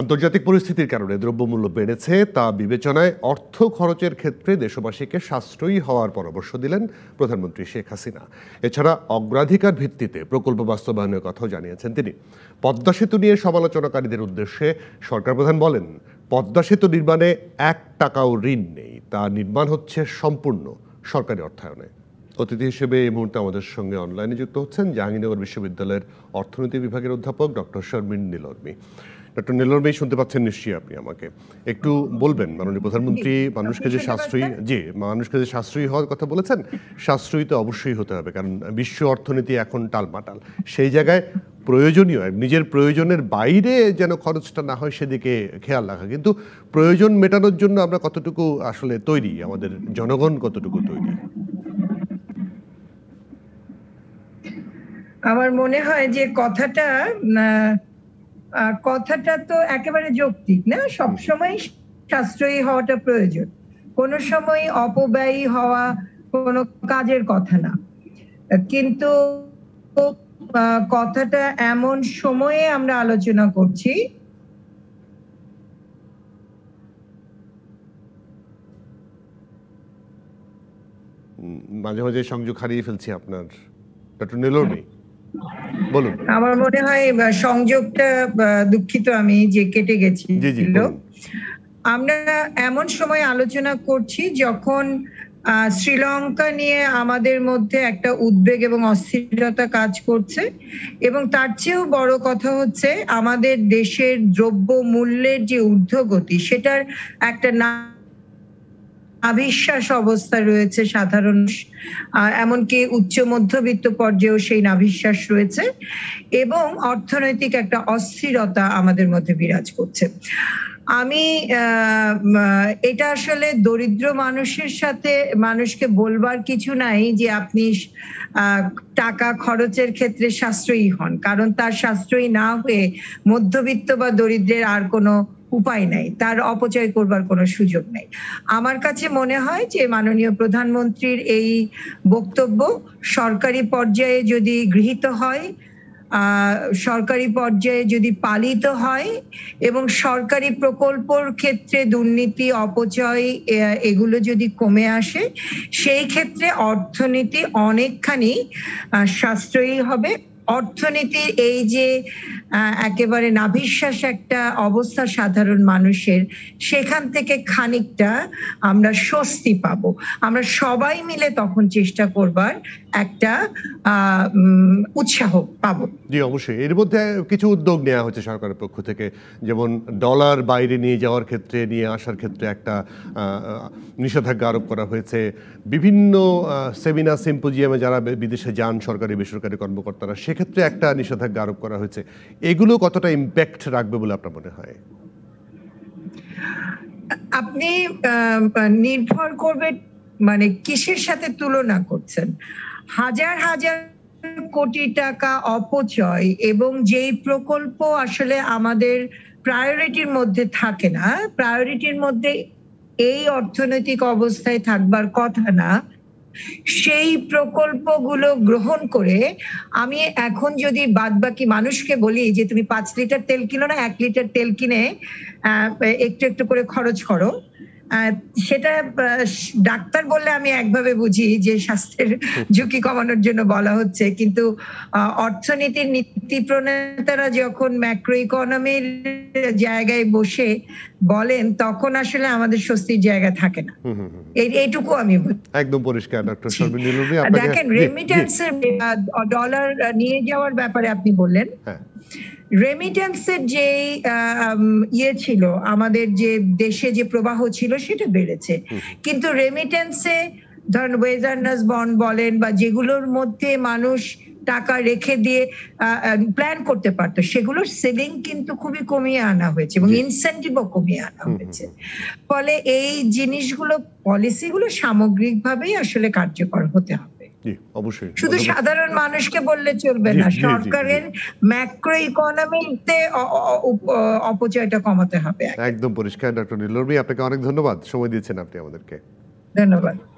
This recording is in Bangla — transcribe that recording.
আন্তর্জাতিক পরিস্থিতির কারণে দ্রব্যমূল্য বেড়েছে তা বিবেচনায় অর্থ খরচের ক্ষেত্রে দেশবাসীকে সাশ্রয়ী হওয়ার পরামর্শ দিলেন প্রধানমন্ত্রী শেখ হাসিনা এছাড়া অগ্রাধিকার ভিত্তিতে প্রকল্প বাস্তবায়নের কথাও জানিয়েছেন তিনি পদ্মা সেতু নিয়ে সমালোচনাকারীদের উদ্দেশ্যে সরকার প্রধান বলেন পদ্মা সেতু নির্মাণে এক টাকাও ঋণ নেই তা নির্মাণ হচ্ছে সম্পূর্ণ সরকারি অর্থায়নে অতিথি হিসেবে এই মুহূর্তে আমাদের সঙ্গে অনলাইনে যুক্ত হচ্ছেন জাহাঙ্গীরনগর বিশ্ববিদ্যালয়ের অর্থনীতি বিভাগের অধ্যাপক ডক্টর শর্মিন নীলর্মী ডক্টর নীলর মেয়ে শুনতে পাচ্ছেন নিশ্চয়ই আপনি আমাকে একটু বলবেন মাননীয় প্রধানমন্ত্রী মানুষকে যে সাশ্রয়ী যে মানুষকে যে সাশ্রয়ী হওয়ার কথা বলেছেন সাশ্রয়ী তো অবশ্যই হতে হবে কারণ বিশ্ব অর্থনীতি এখন টালমাটাল সেই জায়গায় প্রয়োজনীয় নিজের প্রয়োজনের বাইরে যেন খরচটা না হয় সেদিকে খেয়াল রাখা কিন্তু প্রয়োজন মেটানোর জন্য আমরা কতটুকু আসলে তৈরি আমাদের জনগণ কতটুকু তৈরি আমার মনে হয় যে কথাটা কথাটা তো একেবারে যৌক্তিক না সবসময় সাশ্রয়ী হওয়াটা প্রয়োজন কোনো সময় অপব্যয়ী হওয়া কোনো কাজের কথা না কিন্তু কথাটা এমন সময়ে আমরা আলোচনা করছি মাঝে মাঝে সংযোগ হারিয়ে ফেলছি আপনার ডক্টর নেলোর নেই বলুন আমার মনে হয় সংযোগটা দুঃখিত আমি যে কেটে গেছি আমরা এমন সময় আলোচনা করছি যখন শ্রীলঙ্কা নিয়ে আমাদের মধ্যে একটা উদ্বেগ এবং অস্থিরতা কাজ করছে এবং তার চেয়েও বড় কথা হচ্ছে আমাদের দেশের দ্রব্য মূল্যের যে ঊর্ধ্বগতি সেটার একটা না নাভিশ্বাস অবস্থা রয়েছে সাধারণ এমনকি উচ্চ মধ্যবিত্ত পর্যায়েও সেই নাভিশ্বাস রয়েছে এবং অর্থনৈতিক একটা অস্থিরতা আমাদের মধ্যে বিরাজ করছে আমি এটা আসলে দরিদ্র মানুষের সাথে মানুষকে বলবার কিছু নাই যে আপনি টাকা খরচের ক্ষেত্রে সাশ্রয়ী হন কারণ তার সাশ্রয়ী না হয়ে মধ্যবিত্ত বা দরিদ্রের আর কোনো উপায় নাই তার অপচয় করবার কোনো সুযোগ নেই আমার কাছে মনে হয় যে মাননীয় প্রধানমন্ত্রীর এই বক্তব্য সরকারি পর্যায়ে যদি গৃহীত হয় সরকারি পর্যায়ে যদি পালিত হয় এবং সরকারি প্রকল্পর ক্ষেত্রে দুর্নীতি অপচয় এগুলো যদি কমে আসে সেই ক্ষেত্রে অর্থনীতি অনেকখানি সাশ্রয়ী হবে অর্থনীতির এই যে একেবারে নাভিশ্বাস একটা অবস্থা সাধারণ মানুষের সেখান থেকে খানিকটা আমরা স্বস্তি পাব আমরা সবাই মিলে তখন চেষ্টা করবার একটা উৎসাহ পাব জি অবশ্যই এর মধ্যে কিছু উদ্যোগ নেওয়া হচ্ছে সরকারের পক্ষ থেকে যেমন ডলার বাইরে নিয়ে যাওয়ার ক্ষেত্রে নিয়ে আসার ক্ষেত্রে একটা নিষেধাজ্ঞা আরোপ করা হয়েছে বিভিন্ন সেমিনার সিম্পোজিয়ামে যারা বিদেশে যান সরকারি বেসরকারি কর্মকর্তারা সে সেক্ষেত্রে একটা নিষেধাজ্ঞা আরোপ করা হয়েছে এগুলো কতটা ইম্প্যাক্ট রাখবে বলে আপনার মনে হয় আপনি নির্ভর করবে মানে কিসের সাথে তুলনা করছেন হাজার হাজার কোটি টাকা অপচয় এবং যেই প্রকল্প আসলে আমাদের প্রায়োরিটির মধ্যে থাকে না প্রায়োরিটির মধ্যে এই অর্থনৈতিক অবস্থায় থাকবার কথা না সেই প্রকল্পগুলো গ্রহণ করে আমি এখন যদি বাদ বাকি মানুষকে বলি যে তুমি পাঁচ লিটার তেল কিনো না এক লিটার তেল কিনে একটু একটু করে খরচ করো সেটা ডাক্তার বললে আমি একভাবে বুঝি যে স্বাস্থ্যের ঝুঁকি কমানোর জন্য বলা হচ্ছে কিন্তু অর্থনীতির নীতি প্রণেতারা যখন ম্যাক্রো ইকোনমির জায়গায় বসে বলেন তখন আসলে আমাদের স্বস্তির জায়গা থাকে না এইটুকু আমি একদম পরিষ্কার ডক্টর দেখেন রেমিটেন্স ডলার নিয়ে যাওয়ার ব্যাপারে আপনি বললেন রেমিটেন্সের হ্যাঁ। যে ইয়ে ছিল আমাদের যে দেশে যে প্রবাহ ছিল সেটা বেড়েছে কিন্তু রেমিটেন্সে ধরেন ওয়েজার্নাস বন্ড বলেন বা যেগুলোর মধ্যে মানুষ টাকা রেখে দিয়ে প্ল্যান করতে পারতো সেগুলো সেভিং কিন্তু খুবই কমিয়ে আনা হয়েছে এবং ইনসেন্টিভও কমিয়ে আনা হয়েছে ফলে এই জিনিসগুলো পলিসিগুলো সামগ্রিকভাবেই আসলে কার্যকর হতে হবে অবশ্যই শুধু সাধারণ মানুষকে বললে চলবে না সরকারের ম্যাক্রো ইকোনমিতে অপচয়টা কমাতে হবে একদম পরিষ্কার ডক্টর নীলরবি আপনাকে অনেক ধন্যবাদ সময় দিয়েছেন আপনি আমাদেরকে ধন্যবাদ